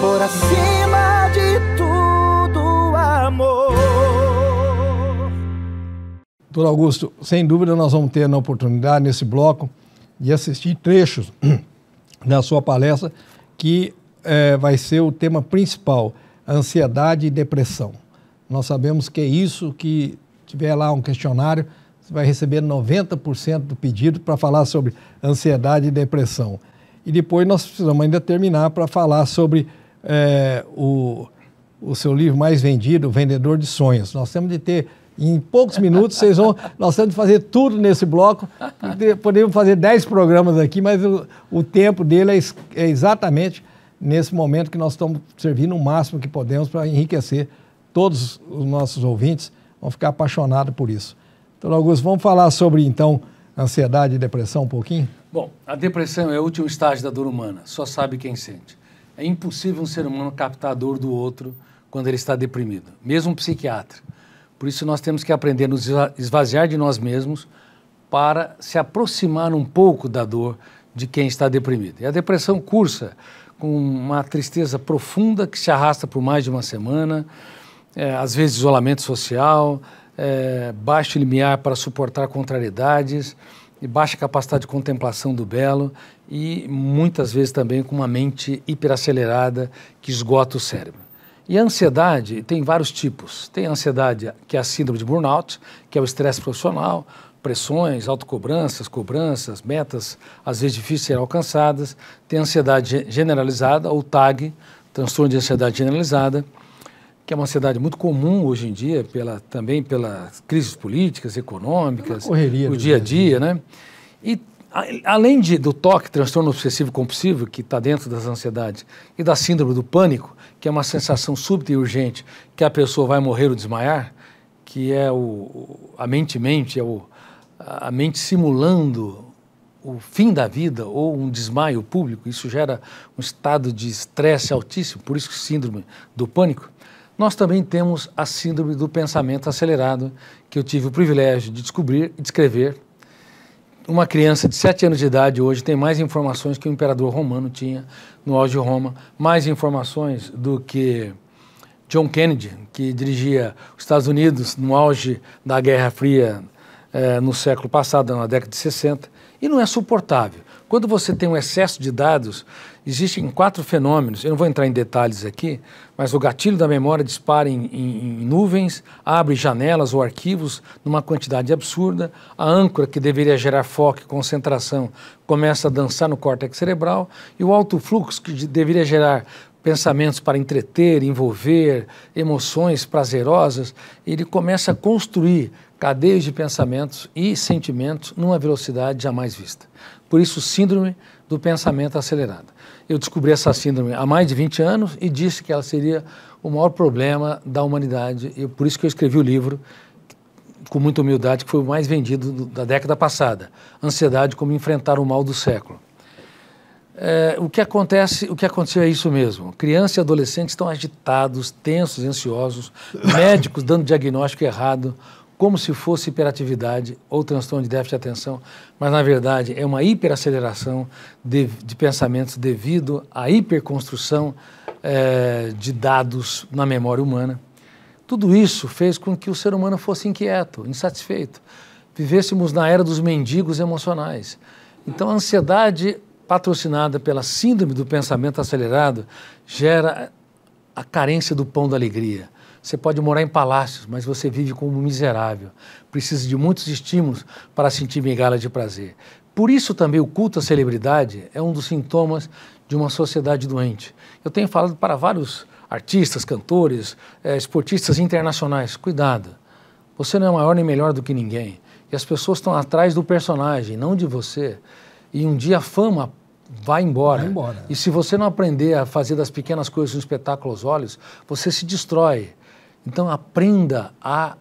por acima de tudo, amor. Doutor Augusto, sem dúvida nós vamos ter na oportunidade, nesse bloco, de assistir trechos da sua palestra, que é, vai ser o tema principal, ansiedade e depressão. Nós sabemos que é isso que tiver lá um questionário, você vai receber 90% do pedido para falar sobre ansiedade e depressão. E depois nós precisamos ainda terminar para falar sobre é, o, o seu livro mais vendido, Vendedor de Sonhos. Nós temos de ter em poucos minutos, vocês vão. Nós temos de fazer tudo nesse bloco. Podemos fazer 10 programas aqui, mas o, o tempo dele é, é, exatamente nesse momento que nós estamos servindo o máximo que podemos para enriquecer todos os nossos ouvintes. Vão ficar apaixonados por isso. Então, Augusto, vamos falar sobre então ansiedade e depressão um pouquinho? Bom, a depressão é o último estágio da dor humana, só sabe quem sente. É impossível um ser humano captar a dor do outro quando ele está deprimido, mesmo um psiquiatra. Por isso nós temos que aprender a nos esvaziar de nós mesmos para se aproximar um pouco da dor de quem está deprimido. E a depressão cursa com uma tristeza profunda que se arrasta por mais de uma semana, é, às vezes isolamento social, é, baixo limiar para suportar contrariedades, e baixa capacidade de contemplação do belo e muitas vezes também com uma mente hiperacelerada que esgota o cérebro. E a ansiedade tem vários tipos. Tem a ansiedade, que é a síndrome de burnout, que é o estresse profissional, pressões, autocobranças, cobranças, metas às vezes difíceis de serem alcançadas. Tem a ansiedade generalizada, ou TAG, transtorno de ansiedade generalizada que é uma ansiedade muito comum hoje em dia, pela, também pelas crises políticas, econômicas, o dia a dia, né? E a, além de, do TOC, transtorno obsessivo compulsivo, que está dentro das ansiedades, e da síndrome do pânico, que é uma sensação súbita e urgente que a pessoa vai morrer ou desmaiar, que é o, a mente-mente, é o, a mente simulando o fim da vida ou um desmaio público, isso gera um estado de estresse altíssimo, por isso síndrome do pânico nós também temos a síndrome do pensamento acelerado, que eu tive o privilégio de descobrir e descrever. Uma criança de 7 anos de idade hoje tem mais informações que o imperador romano tinha no auge de Roma, mais informações do que John Kennedy, que dirigia os Estados Unidos no auge da Guerra Fria eh, no século passado, na década de 60, e não é suportável. Quando você tem um excesso de dados, existem quatro fenômenos, eu não vou entrar em detalhes aqui, mas o gatilho da memória dispara em, em, em, nuvens, abre janelas ou arquivos numa quantidade absurda, a âncora que deveria gerar foco e concentração começa a dançar no córtex cerebral e o alto fluxo que deveria gerar pensamentos para entreter, envolver, emoções prazerosas, ele começa a construir cadeias de pensamentos e sentimentos numa velocidade jamais vista. Por isso, síndrome do pensamento acelerado. Eu descobri essa síndrome há mais de 20 anos e disse que ela seria o maior problema da humanidade. e por isso que eu escrevi o livro com muita humildade, que foi o mais vendido do, da década passada, Ansiedade como enfrentar o mal do século. É, o que acontece, o que aconteceu é isso mesmo. Crianças e adolescentes estão agitados, tensos, ansiosos, médicos dando diagnóstico errado, como se fosse hiperatividade ou transtorno de déficit de atenção, mas na verdade é uma hiperaceleração de, de pensamentos devido à hiperconstrução é, de dados na memória humana. Tudo isso fez com que o ser humano fosse inquieto, insatisfeito. Vivêssemos na era dos mendigos emocionais. Então, a ansiedade patrocinada pela síndrome do pensamento acelerado gera a carência do pão da alegria você pode morar em palácios, mas você vive como um miserável. Precisa de muitos estímulos para sentir migalha de prazer. Por isso também o culto à celebridade é um dos sintomas de uma sociedade doente. Eu tenho falado para vários artistas, cantores, eh, esportistas internacionais, cuidado. Você não é maior nem melhor do que ninguém. E as pessoas estão atrás do personagem, não de você. E um dia a fama vai embora. vai embora. E se você não aprender a fazer das pequenas coisas um espetáculo aos olhos, você se destrói. Então aprenda a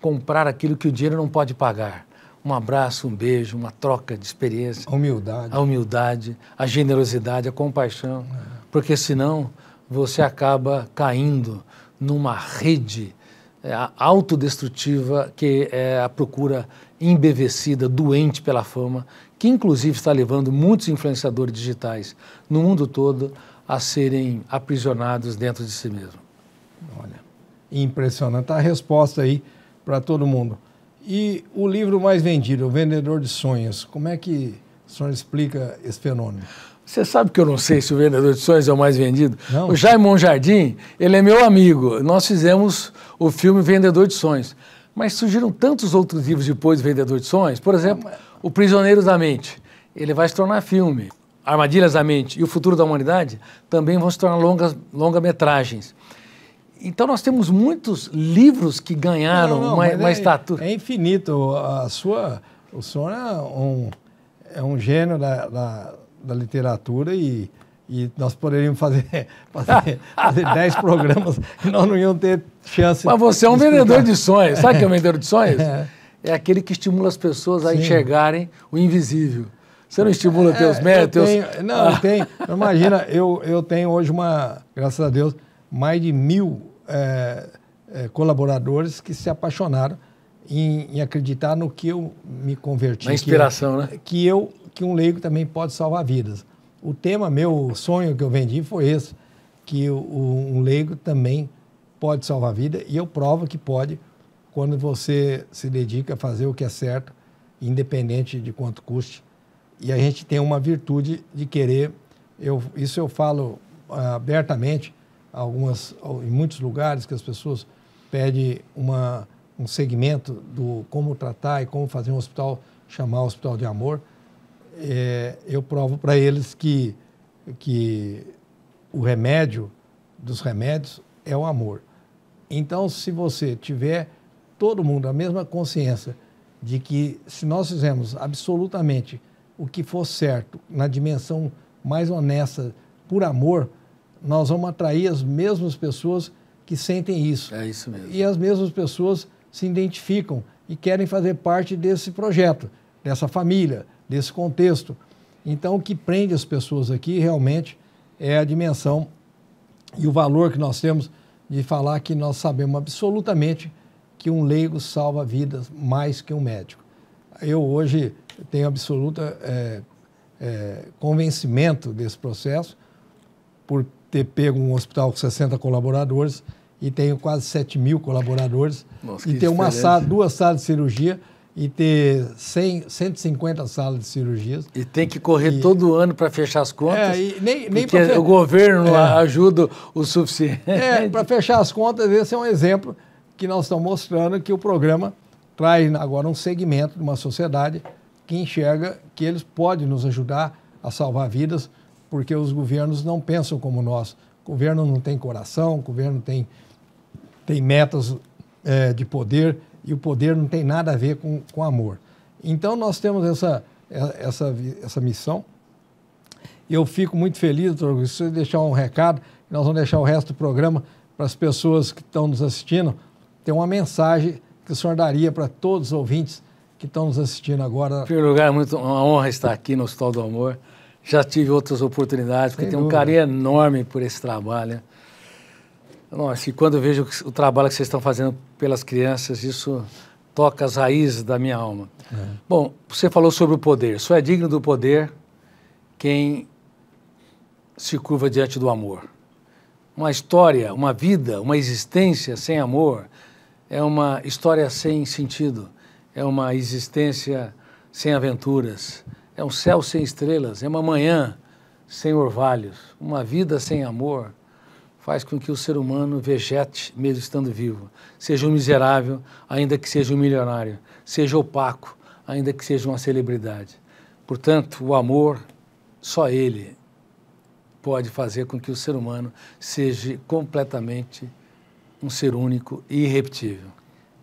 comprar aquilo que o dinheiro não pode pagar. Um abraço, um beijo, uma troca de experiência. A humildade. A humildade, a generosidade, a compaixão. É. Porque senão você acaba caindo numa rede é, autodestrutiva que é a procura embevecida, doente pela fama, que inclusive está levando muitos influenciadores digitais no mundo todo a serem aprisionados dentro de si mesmo. Olha. Impressionante. A resposta aí para todo mundo. E o livro mais vendido, O Vendedor de Sonhos. Como é que o senhor explica esse fenômeno? Você sabe que eu não sei se o Vendedor de Sonhos é o mais vendido? Não. O Jaimon Jardim, ele é meu amigo. Nós fizemos o filme Vendedor de Sonhos. Mas surgiram tantos outros livros depois do Vendedor de Sonhos. Por exemplo, O Prisioneiro da Mente. Ele vai se tornar filme. Armadilhas da Mente e O Futuro da Humanidade também vão se tornar longas, longa-metragens. longa metragens então nós temos muitos livros que ganharam não, não, uma, uma é, estatura. É infinito. A sua, o senhor é um, é um gênio da, da, da literatura e, e nós poderíamos fazer, fazer, fazer dez programas e nós não iam ter chance. Mas você é um vendedor de sonhos. Sabe o que é um vendedor de sonhos? É. é aquele que estimula as pessoas a Sim. enxergarem o invisível. Você não estimula é, teus méritos? Não, ah. tem. Imagina, eu, eu tenho hoje uma, graças a Deus, mais de mil é, é, colaboradores que se apaixonaram em, em, acreditar no que eu me converti. Na inspiração, que né? Que eu, que um leigo também pode salvar vidas. O tema meu, sonho que eu vendi foi esse, que o, um leigo também pode salvar vida e eu provo que pode quando você se dedica a fazer o que é certo, independente de quanto custe. E a gente tem uma virtude de querer, eu, isso eu falo ah, abertamente, algumas, em muitos lugares que as pessoas pedem uma, um segmento do como tratar e como fazer um hospital chamar hospital de amor. É, eu provo para eles que, que o remédio dos remédios é o amor. Então, se você tiver todo mundo a mesma consciência de que se nós fizermos absolutamente o que for certo na dimensão mais honesta por amor, nós vamos atrair as mesmas pessoas que sentem isso. É isso mesmo. E as mesmas pessoas se identificam e querem fazer parte desse projeto, dessa família, desse contexto. Então, o que prende as pessoas aqui realmente é a dimensão e o valor que nós temos de falar que nós sabemos absolutamente que um leigo salva vidas mais que um médico. Eu hoje tenho absoluta é, é, convencimento desse processo por ter pego um hospital com 60 colaboradores e tenho quase 7 mil colaboradores Nossa, e ter uma sala, duas salas de cirurgia e ter 100, 150 salas de cirurgias. E tem que correr e, todo ano para fechar as contas. É, nem, nem porque fe... o governo é. ajuda o suficiente. É, para fechar as contas, esse é um exemplo que nós estamos mostrando que o programa traz agora um segmento de uma sociedade que enxerga que eles podem nos ajudar a salvar vidas porque os governos não pensam como nós. O governo não tem coração, o governo tem, tem metas é, de poder e o poder não tem nada a ver com, com amor. Então, nós temos essa, é, essa, essa missão. Eu fico muito feliz, doutor, se você deixar um recado, nós vamos deixar o resto do programa para as pessoas que estão nos assistindo. Tem uma mensagem que o senhor daria para todos os ouvintes que estão nos assistindo agora. Em primeiro lugar, é muito, uma honra estar aqui no Hospital do Amor já tive outras oportunidades, porque Sem tem um carinho enorme por esse trabalho. Nossa, e quando eu vejo o trabalho que vocês estão fazendo pelas crianças, isso toca as raízes da minha alma. É. Bom, você falou sobre o poder. Só é digno do poder quem se curva diante do amor. Uma história, uma vida, uma existência sem amor é uma história sem sentido, é uma existência sem aventuras. É um céu sem estrelas, é uma manhã sem orvalhos, uma vida sem amor faz com que o ser humano vegete mesmo estando vivo, seja um miserável, ainda que seja um milionário, seja opaco, ainda que seja uma celebridade. Portanto, o amor, só ele pode fazer com que o ser humano seja completamente um ser único e irrepetível.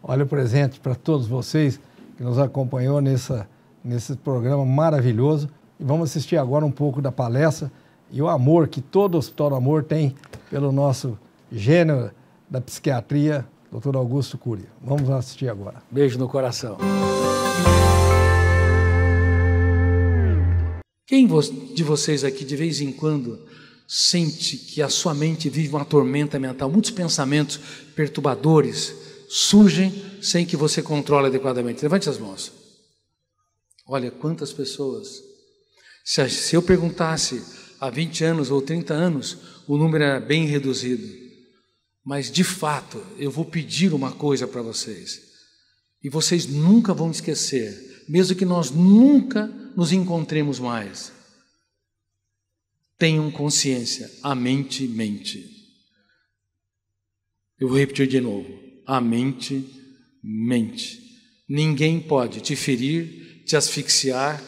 Olha o presente para todos vocês que nos acompanhou nessa nesse programa maravilhoso. E vamos assistir agora um pouco da palestra e o amor que todo Hospital do Amor tem pelo nosso gênero da psiquiatria, Dr. Augusto Curia. Vamos assistir agora. Beijo no coração. Quem de vocês aqui de vez em quando sente que a sua mente vive uma tormenta mental, muitos pensamentos perturbadores surgem sem que você controle adequadamente? Levante as mãos. Olha quantas pessoas. Se, eu perguntasse há 20 anos ou 30 anos, o número era bem reduzido. Mas de fato, eu vou pedir uma coisa para vocês. E vocês nunca vão esquecer, mesmo que nós nunca nos encontremos mais. Tenham consciência, a mente mente. Eu vou repetir de novo. A mente mente. Ninguém pode te ferir, te asfixiar,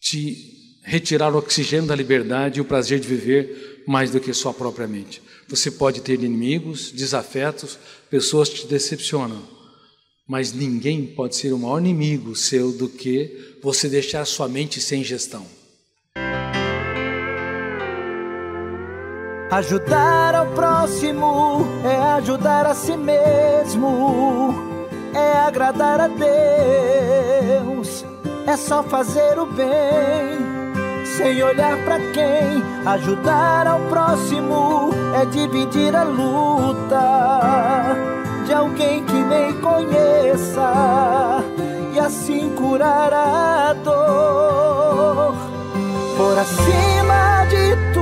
te retirar o oxigênio da liberdade e o prazer de viver mais do que sua própria mente. Você pode ter inimigos, desafetos, pessoas que te decepcionam, mas ninguém pode ser o maior inimigo seu do que você deixar sua mente sem gestão. Ajudar ao próximo é ajudar a si mesmo, é agradar a Deus é só fazer o bem, sem olhar para quem. Ajudar ao próximo é dividir a luta de alguém que nem conheça e assim curar a dor. Por acima de